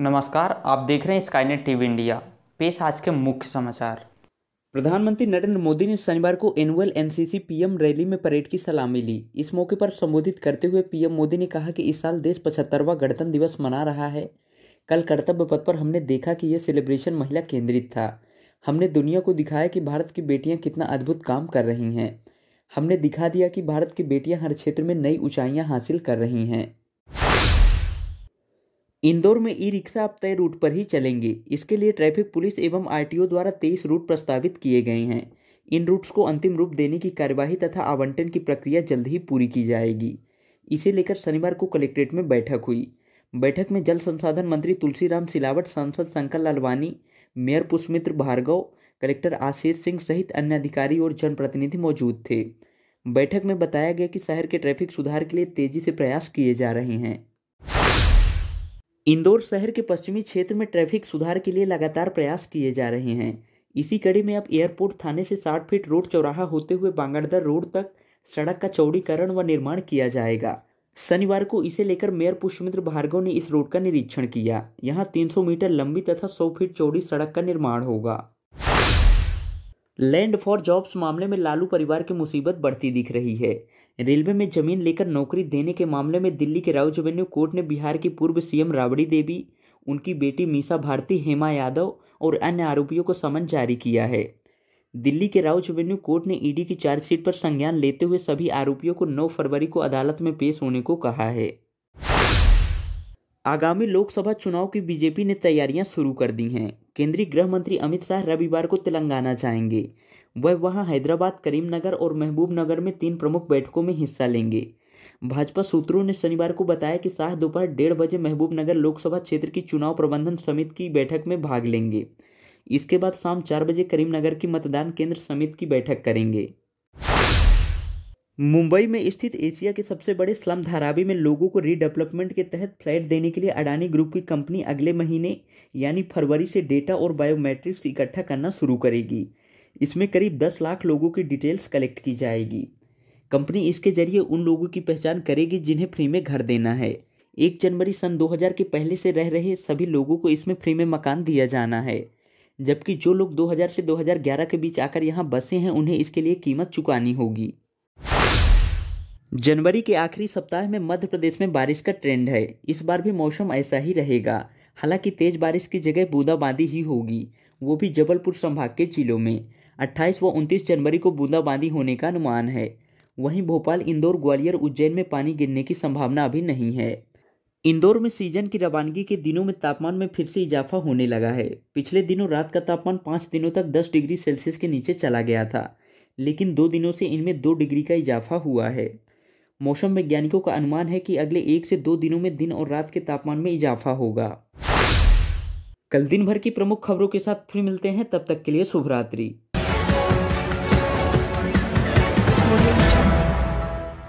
नमस्कार आप देख रहे हैं स्काईनेट टीवी इंडिया पेश आज के मुख्य समाचार प्रधानमंत्री नरेंद्र मोदी ने शनिवार को एनुअल एनसीसी पीएम रैली में परेड की सलामी ली इस मौके पर संबोधित करते हुए पीएम मोदी ने कहा कि इस साल देश पचहत्तरवा गणतंत्र दिवस मना रहा है कल कर्तव्य पथ पर हमने देखा कि यह सेलिब्रेशन महिला केंद्रित था हमने दुनिया को दिखाया कि भारत की बेटियाँ कितना अद्भुत काम कर रही हैं हमने दिखा दिया कि भारत की बेटियाँ हर क्षेत्र में नई ऊँचाइयाँ हासिल कर रही हैं इंदौर में ई रिक्शा अब तय रूट पर ही चलेंगे इसके लिए ट्रैफिक पुलिस एवं आरटीओ द्वारा तेईस रूट प्रस्तावित किए गए हैं इन रूट्स को अंतिम रूप देने की कार्यवाही तथा आवंटन की प्रक्रिया जल्द ही पूरी की जाएगी इसे लेकर शनिवार को कलेक्ट्रेट में बैठक हुई बैठक में जल संसाधन मंत्री तुलसीराम सिलावट सांसद शंकर लालवानी मेयर पुष्मित्र भार्गव कलेक्टर आशीष सिंह सहित अन्य अधिकारी और जनप्रतिनिधि मौजूद थे बैठक में बताया गया कि शहर के ट्रैफिक सुधार के लिए तेजी से प्रयास किए जा रहे हैं इंदौर शहर के पश्चिमी क्षेत्र में ट्रैफिक सुधार के लिए लगातार प्रयास किए जा रहे हैं इसी कड़ी में अब एयरपोर्ट थाने से साठ फीट रोड चौराहा होते हुए बांगड़दर रोड तक सड़क का चौड़ीकरण व निर्माण किया जाएगा शनिवार को इसे लेकर मेयर पुष्पमित्र भार्गव ने इस रोड का निरीक्षण किया यहाँ 300 मीटर लंबी तथा 100 फीट चौड़ी सड़क का निर्माण होगा लैंड फॉर जॉब्स मामले में लालू परिवार की मुसीबत बढ़ती दिख रही है रेलवे में जमीन लेकर नौकरी देने के मामले में दिल्ली के राउज एवेन्यू कोर्ट ने बिहार की पूर्व सीएम राबड़ी देवी उनकी बेटी मीसा भारती हेमा यादव और अन्य आरोपियों को समन जारी किया है दिल्ली के राउज एवेन्यू कोर्ट ने ईडी की चार्जशीट पर संज्ञान लेते हुए सभी आरोपियों को 9 फरवरी को अदालत में पेश होने को कहा है आगामी लोकसभा चुनाव की बीजेपी ने तैयारियां शुरू कर दी हैं केंद्रीय गृह मंत्री अमित शाह रविवार को तेलंगाना जाएंगे वह वहां हैदराबाद करीमनगर और महबूबनगर में तीन प्रमुख बैठकों में हिस्सा लेंगे भाजपा सूत्रों ने शनिवार को बताया कि शाह दोपहर डेढ़ बजे महबूबनगर लोकसभा क्षेत्र की चुनाव प्रबंधन समिति की बैठक में भाग लेंगे इसके बाद शाम चार बजे करीमनगर की मतदान केंद्र समिति की बैठक करेंगे मुंबई में स्थित एशिया के सबसे बड़े स्लम धारावी में लोगों को रीडेवलपमेंट के तहत फ्लैट देने के लिए अडानी ग्रुप की कंपनी अगले महीने यानी फरवरी से डेटा और बायोमेट्रिक्स इकट्ठा करना शुरू करेगी इसमें करीब दस लाख लोगों की डिटेल्स कलेक्ट की जाएगी कंपनी इसके जरिए उन लोगों की पहचान करेगी जिन्हें फ्री में घर देना है एक जनवरी सन 2000 के पहले से रह रहे सभी लोगों को इसमें फ्री में मकान दिया जाना है जबकि जो लोग 2000 से 2011 के बीच आकर यहाँ बसे हैं उन्हें इसके लिए कीमत चुकानी होगी जनवरी के आखिरी सप्ताह में मध्य प्रदेश में बारिश का ट्रेंड है इस बार भी मौसम ऐसा ही रहेगा हालांकि तेज बारिश की जगह बूंदाबांदी ही होगी वो भी जबलपुर संभाग के जिलों में 28 व 29 जनवरी को बूंदाबांदी होने का अनुमान है वहीं भोपाल इंदौर ग्वालियर उज्जैन में पानी गिरने की संभावना अभी नहीं है इंदौर में सीजन की रवानगी के दिनों में तापमान में फिर से इजाफा होने लगा है पिछले दिनों रात का तापमान पाँच दिनों तक दस डिग्री सेल्सियस के नीचे चला गया था लेकिन दो दिनों से इनमें दो डिग्री का इजाफा हुआ है मौसम वैज्ञानिकों का अनुमान है कि अगले एक से दो दिनों में दिन और रात के तापमान में इजाफा होगा कल दिन भर की प्रमुख खबरों के साथ फिर मिलते हैं तब तक के लिए शुभरात्रि